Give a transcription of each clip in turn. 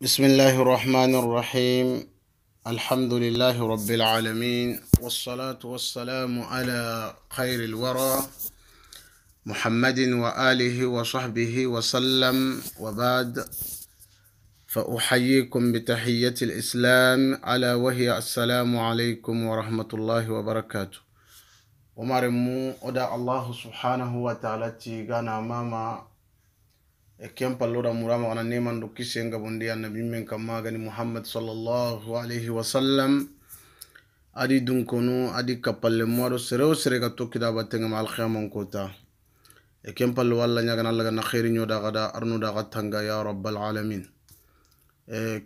بسم الله الرحمن الرحيم الحمد لله رب العالمين والصلاة والسلام على خير الورى محمد وآله وصحبه وسلم وبعد فأحييكم بتحية الإسلام على وهي السلام عليكم ورحمة الله وبركاته ومارمو أدى الله سبحانه وتعالى تيغانا ماما كم بالورا مرام وانا نيم عندو كيسين كبندي أنا بيمين كم أغني محمد صلى الله عليه وسلم أدي دونكونو أدي كبال لموارو سرو سرعة تو كده باتين مع الخيام كوتا كم بالو الله نيا كنا لعنا خيرين يودا غدا أرنو دا غدا تانجا يا رب العالمين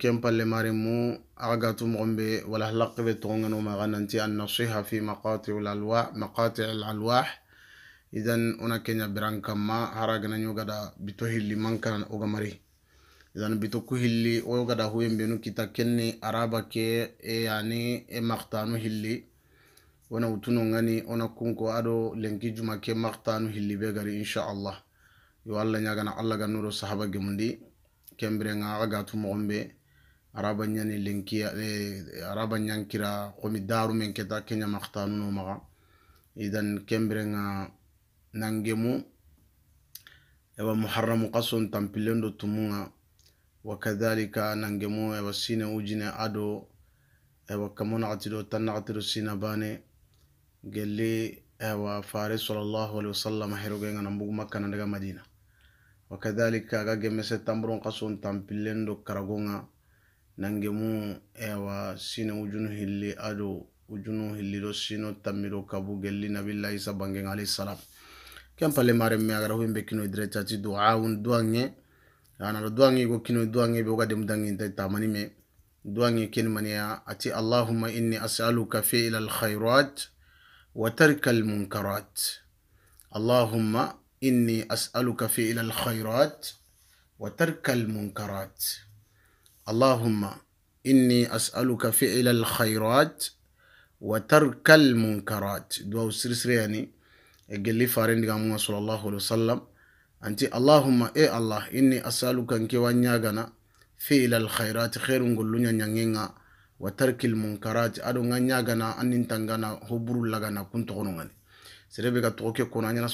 كم بالي مريمو أعجتو مغمبي ولا هلق في تونغنو ما غننتي النصيحة في مقاطع الألواح مقاطع الألواح idan ona kenya biran kamma haragananyo gada bito hilli mankan oga mari idan bito ku hilli oyo gada huyenbenu kita kenni araba ke e yani e maktanu hilli wona wutuno ngani ona kunko ado lenki juma ke maktanu hilli be gari insha allah yo allah ñagana allah gannuɗo sahaba gemundi kembirenga agatu mogonɓe araba ñani lenki e, araba ñankira komi daru men keta kenya maktanu no maga idan kembirenga nange mu eɓa muharramu kason tampillen ɗo tumuga wakadalika nange mu eɓa sine ujine ado eɓa kamo nagati ɗo tan nagati ɗo sina bane gelle ewa fare salllahu alahi wasallam herogega nambugu makka nadaga madina wakadalika aga gemese tamburon kason tampillen ɗo karagoga nange mu ewa sine ujunu hilli ado ujunu hilli ɗo sino tammiɗo kabu gelli nabillahi isa bangega alahi salam كم فلي مارم مي اغرا هوين بكينو ادري تاتي دعاء ون دواني انا لو دواني كو كينو دواني بوغا ديم داني انت تاماني مي دواني كين مانيا اتي اللهم اني اسالك فعل الخيرات وترك المنكرات اللهم اني اسالك فعل الخيرات وترك المنكرات اللهم اني اسالك فعل الخيرات وترك المنكرات دو سرسري يعني e gelli farendigamuma sallallahu alaihi wasallam anti allahumma e allah inni asaluka Fi ilal fiila khairun kherungolluña ñangenga wa tarkil munkarati aɗo ga Anin tangana hoburu lagana kuntogonongani serebe ga togo ke kono a ñana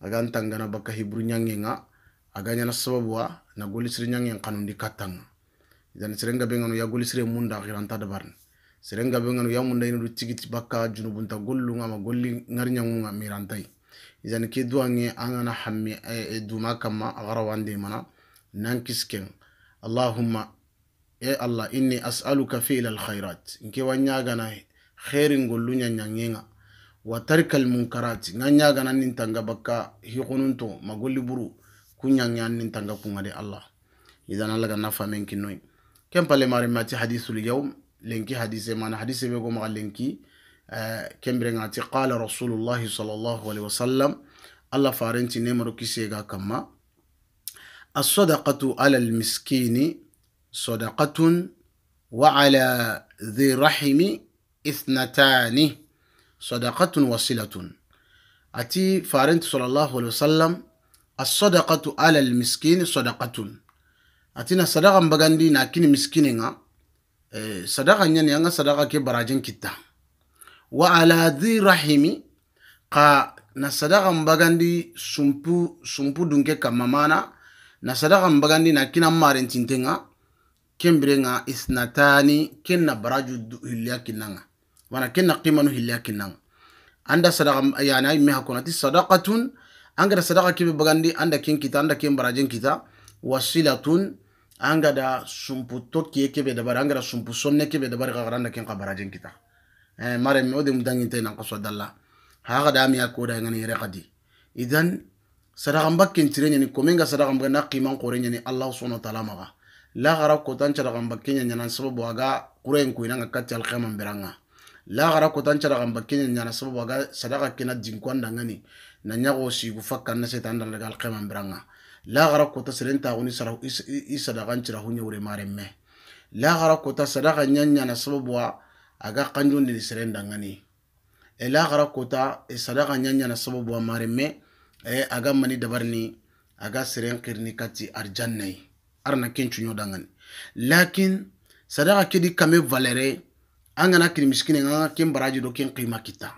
agan tangana bakka hiburu ñangenga aga na sababuwa na golisire kanundi katanga. idan sere bengano. ya gulisri munda xiranta dabarni serenga gabe ngano yamunda ino tigiti bakka junubunta gollunga ma golli ngarnyangunga mirantai izani ke duwange angana hammi e du makama agara wande mana nan kisken allahumma e allah inni as'aluka fi'l alkhairat nke na khairin gollunya nyangenga wa tarkal munkarat na nintanga bakka hiqonunto magolli buru kunyanyan nintanga kungade allah idan allah ganna menkinoi kempale marimati hadithu hadithul lenki hadise mana hadise be go maga lenki kembrengati qala rasulullahi sallallahu alaihi wasallam allah farenti nemaro kisega kamma الصدقة على المسكين صدقة وعلى ذي رحم اثنتان صدقة وصلة أتي فارنت صلى الله عليه وسلم الصدقة على المسكين صدقة أتينا صدقة بغاندي ناكين مسكيننا Eh, sadaka nyani yanga sadaka ke barajin kita, wa ala dhi rahimi ka na sadaka mbagandi sumpu sumpu dunke kamamana na sadaka mbagandi na kina marin tintenga kembre nga isnatani ken na baraju hilya kinanga wana ken qimanu hilya kinanga anda sadaka yani ay meha konati sadakatun angara sadaka kebe bagandi anda ken kita anda ken barajin kita wasilatun angada sumpu be dabar anga da sumpu sonne dabar ga garanda ken ka barajen kita eh, mareme ode mudanginte nan kaso dalla hakada mi a koda ngani yere kadi idan sadakanba kentire ñani komenga sadakanba na qiman kore ñani allah wa taala maga lagara kotan cadakanba kenya nan sababu aga kurayen kuinanga katti alkiyaman beranga lagara kotan cadakanba kenya nan sababu aga sadaka kena dinkwan dangani na ñago fakkan na setan dalaga alkiyaman beranga lagara kota seren taxuni i sadaxan ciraxu ɲewure maren me lagara kota sadaxa ɲanɲana sababuwa aga xanjondini seren dangani e lagara kota e sadaxa ɲanɲana sababuwa maren me e aga mani dabarini aga seren xirini kati arjannayi arana kencuɲo dangani lakin sadaxa kedi kame valere an gana kini miskinen an ga ken baraji do ken xima kita xa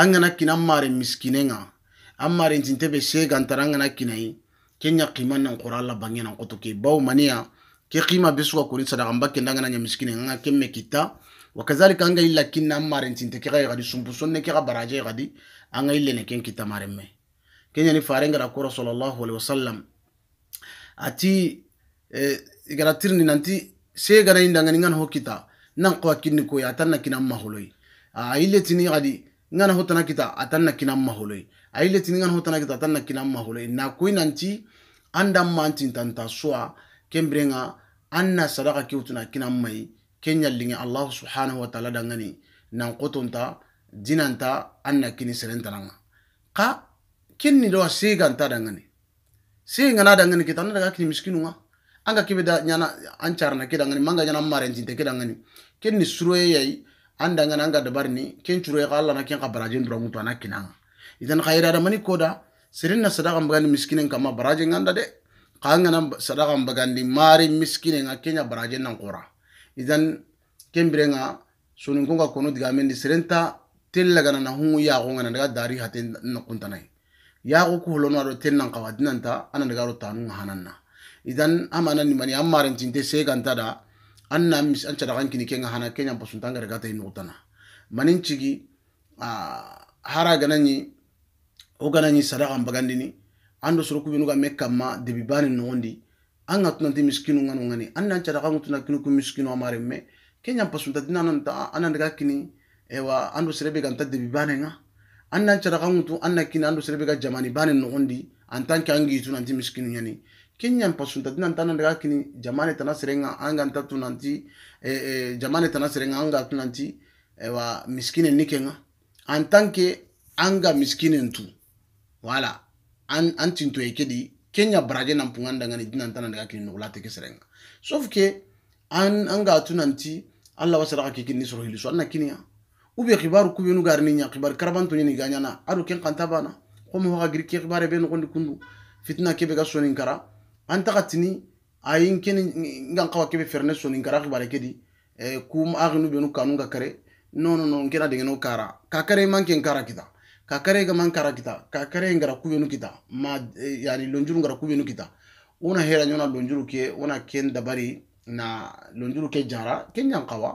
an gana kini an maren miskinen ga an marentinte be segantara an gana kinayi ke nya qima nan qura alla bangena qoto ke baw maniya ke qima besuwa kuni sadaka mbakke ndangana nya miskine nga kemme kita wakazalika anga illa kinna amaren tinte ke gadi sumbu sonne ke baraje gadi anga ille ne ken kita maremme kenya ni farenga rakura sallallahu alaihi wasallam ati eh, igara tirni nanti se gara indangani ngana hokita nan qawa kinni ko ya tanna kinan maholoi a ille tini gadi ngana hotana kita atanna kinan maholoi aile tiningan hotana kita tan nakina mahule na nanti anda mantin tanta soa kembrenga anna sadaka kiutuna kina mai kenya lingi allah subhanahu wa ta'ala dangani na qotonta dinanta anna kini serentananga ka kenni do seganta dangani segana dangani kita na daga kini miskinunga anga kibe da nyana na ke dangani manga nyana marentinte ke dangani kenni suroye yai anda ngana anga dabarni ken curoye ka allah na ken ka barajin duramutu ana kinanga idan khaira da mani koda sirin na sadaka bagandi miskinen kama baraje nganda de kanga na sadaka bagandi mari miskinen akenya baraje nan qura idan kembire nga sunun kunga kono diga mendi sirenta tella gana na hungu ya gonga na daga dari hatin na kunta nai ya ko ku holo ro do tennan kawa dinanta ana daga ro tanu hananna idan amana ni mani ammarin tinte se ganta da anna mis an cada kan kini kenga hana kenya pasunta ngara gata inu utana manin chigi a ah, hara ganani o gana ñi sadakan bagandini an do soro kubenu ga me kamma debi bani nogondi an ga tunanti miskinu ngano ngani an nan cadaka ngu tuna kinu ku miskinu amaren me ke ñan pasunta dina nanta an nan daga kini ewa an do serebe ganta debi bane nga an nan cadaka ngu tu an na kini an do serebe ga jamani bane nogondi en tant que an gi tu nanti miskinu ñani ke ñan pasunta dina nta nan daga kini jamane tana serenga an ga nta tu nanti eh, eh, jamane tana serenga an ga tu nanti ewa miskine ni ke nga en tant que an ga miskinen tu wala an an tinto eke di kenya braje nan pungan daga ni dinan tanan daga kinu nukula teke serenga sof ke an an ga tunanti allah wasara ka kin nisro hiliso anna ubi ya. ube khibaru kubi benu garni nya khibar karaban tu ni ganya na adu ken kanta bana na mo ha giri ke khibare benu kondi kundu fitna kebe ga suwa kara an takatini ayin keni ngan kawa kebe ferne suwa kara kibare kedi di eh, kum agnu benu kanunga kare non non non kena daga kara kakare man ken kara kita ka kare ga man kara kita ka kare ngara kuyonu kita ma eh, yani lonjuru ngara kuyonu kita una hera nyona lonjuru ke una ken dabari na lonjuru ke jara ken yan kawa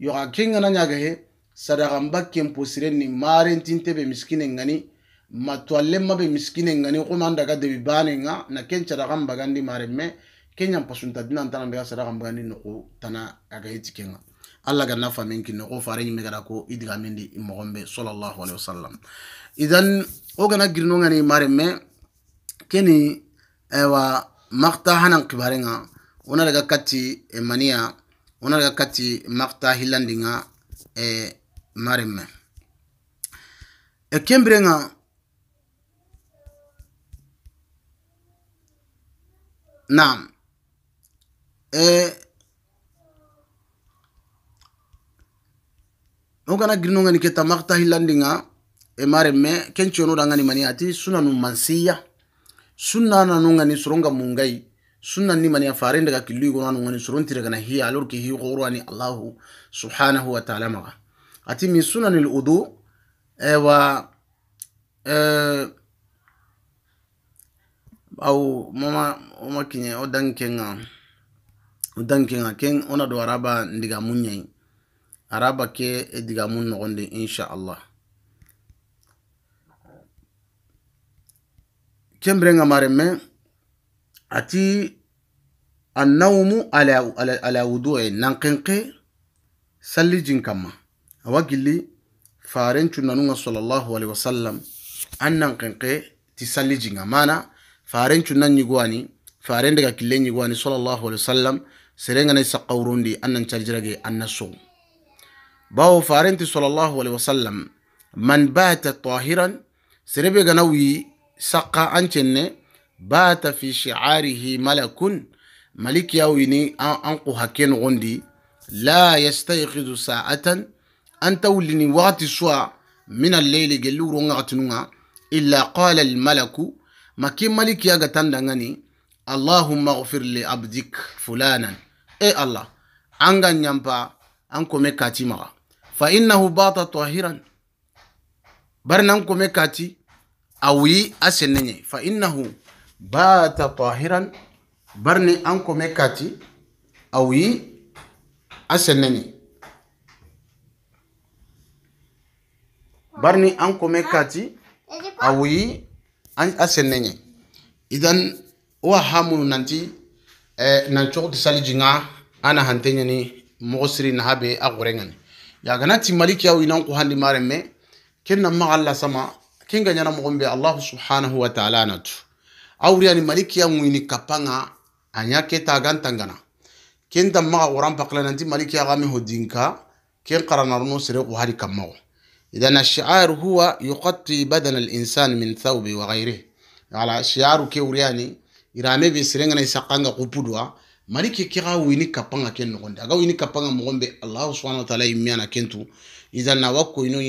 yo ga ken ngana nyaga he sadaka mbakke mposire ni maren tintebe miskine ngani matwalle mabe miskine ngani kuma ndaga debi bane nga na ken sadaka mbagandi maren me ken yan pasunta dinan tanan daga sadaka mbagandi nuku tana aga hiti kenga alla ganna famin kinno ko fare ñimme gada ko i diga min di i mogon be alaihi wasallam idan wo gana girno ngani mare me keni aywa makta hanan kibare nga wona daga kati e maniya wona daga kati makta hillandi nga e eh, mare me e eh, kembire nga naam e o gino girino ngani keta makta hilandi e mare me kencono da ngani mani ati sunanu mansiya sunan nanu ngani suronga mungai Suna ni mani afarenda ka killu gono nanu ngani soron tiraga na hiya alur ki hi qurani Allahu subhanahu wa ta'ala maga ati min sunanil udu ewa eh au mama o kinye o kenga, o kenga ken ona do araba ndiga munyai araba ke digamu noqon din insha allah nga mare me ati annawmu ala, ala, ala wudu'i nankenke salli jin kamma awa gilli faren nga sallallahu alaihi wasallam an nankenke ti salli jinga mana faren cunnan ñiguwani faren daga kille ñiguwani sallallahu alaihi wasallam an saqawrundi annan an na sow bawo farenti sallallahu alaihi wasallam man bata tahiran serebe ganawi saqa ancenne bata fi shi'arihi malakun maliki yawini an qu gondi la yastayqidu sa'atan anta wulini waqti suwa min al-layli geluru ngaqtununga illa qala al-malaku maki maliki yaga tandangani allahumma ghfir li abdik fulanan e allah anga nyampa an kome katimaga fa innahu bata tahiran bari nan kome kati a wuyi a sinne fa innahu bata tahiran bari ni an kome kati a wuyi a sinne bari ni an kome kati a wuyi a sinne idan wa hamunu nanti eh, nan cogo ti sali jinga ana hantenyani mogo siri naha be a gure ngani yaganati maliki yaw inan ku handi maren me ken sama ken ga ñana mogon subhanahu wa taala natu awriyani maliki ya ŋuini kappanga a ke tagantangana ken tan maga woran pakla nanti maliki yaga me ho dinka ken qaranaruno sere ku hadi kammago idan ashiar huwa yuqatti badana alinsan min thaubi wa gairih ala shiaru ke wuriyani irame be isakanga kupudwa mari ke kega wini kapanga ken nogonde aga wini kapanga mogonbe allahu subhanahu wa taala immiana kentu ida nawa koyino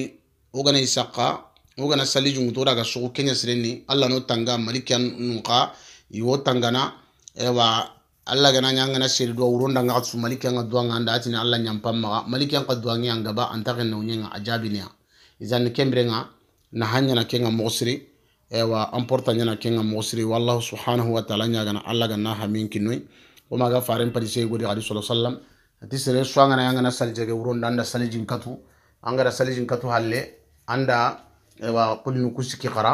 ogana isaka ogana sali jungutora ga sogo kenya sirenni allah no tanga mari ke nunka iwo tangana ewa allah gana ñangana seri duwa wuronda nga xatu mari ke anga duwa nga anda atini allah ñampammaxa mari ke anga duwa nge angaba antaxen nawñenga a jabineya izani kembirenga naxa ñana kenga moxo siri ewa emporta ñana kenga moxo siri wallahu subhanahu wa taala ñagana allah ganna hamin kinnoy o m a g a faren padi sey g u d i hadi s o l o s a l l a m ati sere s a ngana y a ngana s a l i j a ge wuron danda salijin katu a n g a d a salijin katu halle anda e wa kullu i kusiki k a r a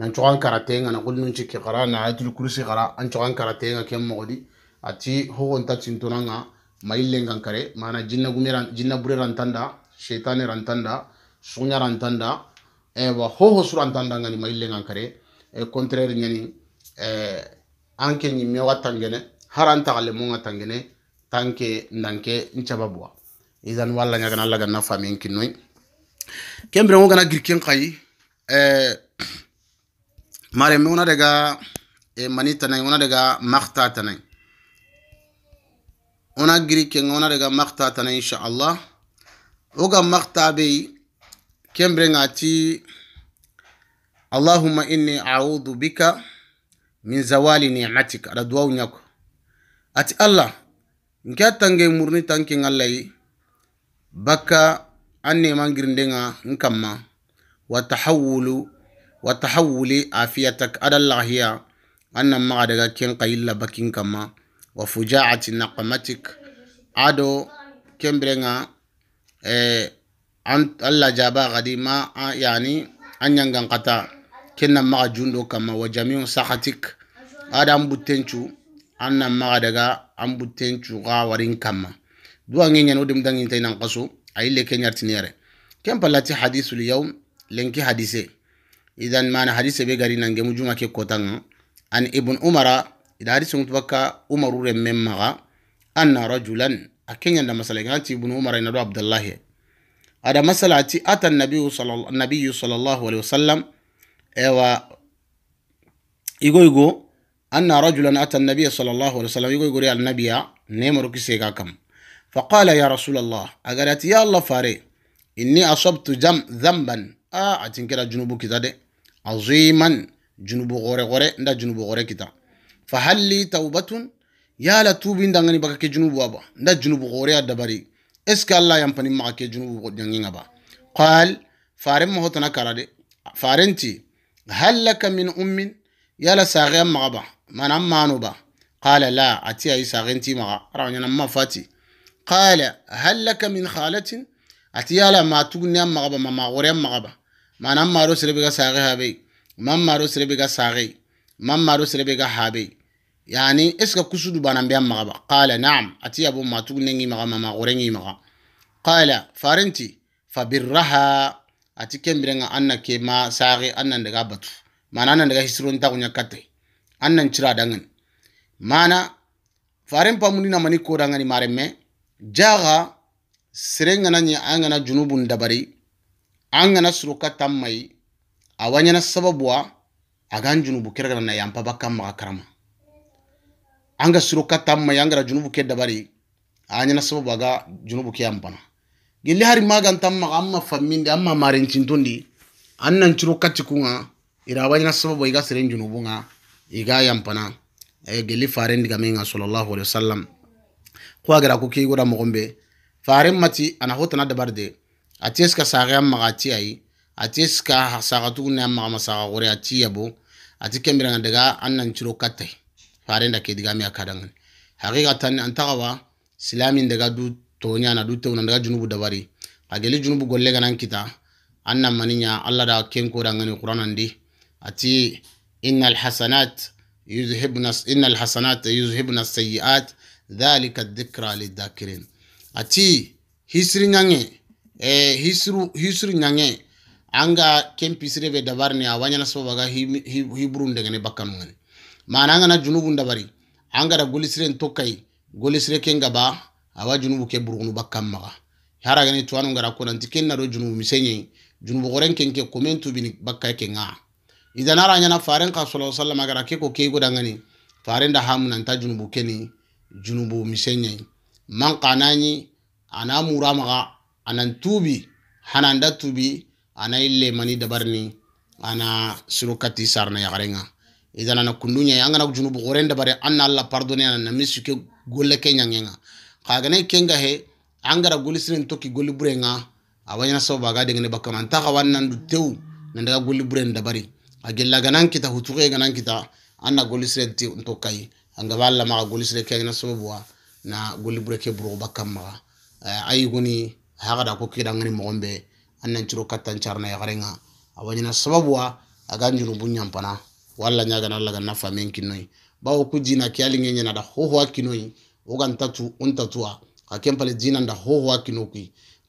nan c h k a n karate ngana kullu i chiki k a r a na ayatul kursi k a r a an c h k a n karate nga kem mogodi ati hogon ta cintunanga m a i l e ngankare mana jinna g u m i r a jinna bureran tanda s h e t a n e rantanda sunya rantanda ewa hoho surantanda ngani m a i l e ngankare e contraire n g a n i e anke nyi mewatangene haran taxale munga tangene tanke ndanke ncababwa idan walla ñagana allah ganna famen kinnoy kembirengo gana girken xayi eh, mareme wona daga eh, mani tanay wona daga maxta tanay wona giri kenga wona daga maxta insha allah woga maxta bey kembirenga ti allahuma inni audu bika min zawali nimatik aɗa duwaw ñako ati allah nke a tange murni tanke ngalai baka an neman nkamma wa tahawulu wa tahawuli afiyatak adan lahiya ma maga daga ken qayilla bakin kamma wa fujaati naqamatik ado kembrenga eh, an allah jaba gadi ma yani an yangan kata ken nan jundo kamma wa jamiun sahatik adam butenchu an nan maga daga an buten cuga warin kama duwan yin yanu dimdan yin tainan kaso a yi leken tiniyare ken palati li yau lenki hadise idan mana hadise be gari nan gemu juma ke kotan an ibn umara idan hadise mutu baka umaru remmen maga anna rajulan a kenyan da masala ga ti ibn umara na do abdullahi ada masala ti atan nabiyu sallallahu sallallahu alaihi wasallam ewa igo igo أن رجلا أتى النبي صلى الله عليه وسلم يقول يقول يا النبي كسيكا كم فقال يا رسول الله أقالت يا الله فاري إني أصبت جم ذنبا آه أتين كده جنوب كده عظيما جنوب غوري غوري ندا جنوب غوري كتا فهل لي توبة يا لا توبين دعني بكك جنوب وابا ندا جنوب غوري الدبري إسك الله يمبني معك جنوب دعني أبا قال فارم هو تنا كرادي فارنتي هل لك من أمٍ yala sagen magaba mana ba qala la ati ayi sagen ti maga rawanyana ma fati qala hal laka min khalatin ati yala ma tugunne ba ma ma magore ba mana maro sirbe ga sage habe man maro sirbe ga sage man maro sirbe ga habe yani iska kusudu banan biyan ba qala na'am ati abu ma tugunne ngi maga ma magore ngi maga qala farinti fabirraha ati kembirenga anna ke ma sage annan daga batu mana nan daga hisrun ta kunya katte annan cira dangan mana faren pamuni na mani ko dangani maremme jaga serengana nya angana junubun dabari angana suruka tammai awanya na sababu wa agan junubu kirgana na yampa bakam makarama karama anga suruka tammai angara junubu ke dabari anya na sababu aga junubu ke yampana gilli hari magan tamma amma famminde amma marin cintundi annan curuka cikunga ira na sababu iga sirin junubu iga yampana e eh, geli faren diga menga sallallahu alaihi wasallam kwa agara kuki gura mogombe faren mati ana na dabarde ates ka sare amma gati ai ates ka sagatu ne amma masaga gore ati yabo ati kembira daga annan chiro katte faren da ke diga mi akadan haqiqatan antagawa silamin daga du tonya na du nandega daga junubu dabari ageli junubu gollega nan kita annan maninya allah da kenko da ngani qur'anan ati inna alhasanat yuzhibna inna alhasanat yuzhibna sayiat dhalika dhikra lidhakirin ati hisri nyange eh, hisru hisru nyange anga kempisire be dabarni awanyana sababaga hibru ndegene bakkanu ngani mana angana junubu ndabari angara golisiren tokkay golisire ken gaba awa junubu ke burgunu bakkan haragani tuwanu ngara konanti ken nado junubu misenye junubu goren ken ke komen bakka ke ngaa idan ara nyana faren ka sallallahu alaihi wasallam agara ke ko ke go dangani faren da hamu nan ta junubu keni junubu misenye man qanani ana muramaga anan tubi hanan da tubi ana ille mani dabarni ana surukati sarna yagarenga idan ana kundunya yanga na junubu goren dabare anna allah pardone ana na misuke golle kenya ngenga kagane kenga he angara golisirin toki goli burenga awanya so baga dengene bakamanta kawan nan du tew nan daga buren dabari agella ganan kita huture ganan kita anna golisre ti unto kai anga walla ma golisre ke na sobuwa na golibure ke bro bakam ma eh, ayi goni haga da ko kida ngani mo gombe annan ciro katan charna ya garenga awani na awanyina sababuwa aganjuru bunyam pana walla nyaga na laga na famen kinoi ba ko jina kyali ngenye na da hoho kinoi o gan tatu untatua pale jina nda hoho ko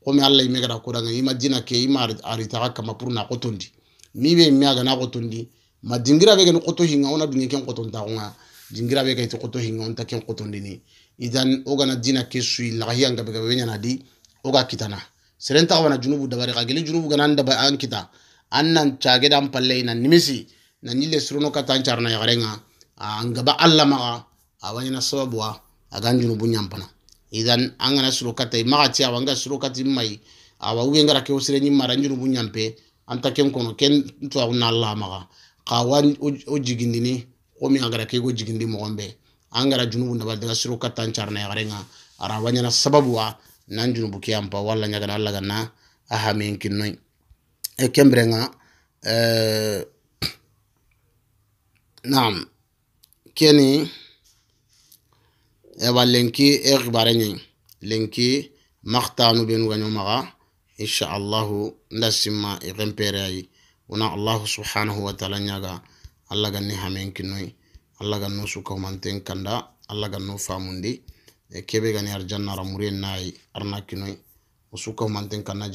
kome alla imega da ko da kodanga ima jina ke ima aritaga kama purna kotondi mi miaga na kotundi ma jingira be no koto hinga ona dungi ken ta nga jingira be to koto hinga onta ken qotondini idan ogana dina ke sui lahiya nga be benya na di oga kitana serenta wana junubu dabari kageli junubu ga da ba an kita annan chage dan palle ina nimisi na nyille suruno katan charna ya garenga gaba alla maga awanyana sababu wa agan junubu nyampana idan angana ma maga ti wanga surukati mai awa ngara ke usire nyimara junubu nyampe anta ken kono ken tuwawu na lamaga ka wari o o komi agara ke go jigindi mogon angara an gara junubu nabadiga suru katan charna ya garenga ara sababu wa nan junubu ke ampa walla ñagana alla aha min kin noy e eh e, nam keni e lenki e xibare ñeng lenki maxtanu benugañomaxa insha allahu nda simma i allahu subhanahu wa taala ñaga allah ganni hamen allaga allah ganno sukahumanten kanda allaga ganno famundi e gani arjanna kanna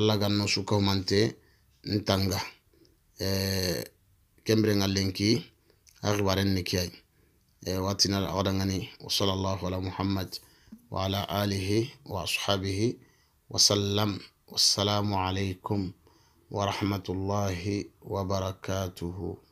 ñagana sukahumante ntanga e ni e awadangani allahu ala muhammad وعلى آله وأصحابه وسلم والسلام عليكم ورحمة الله وبركاته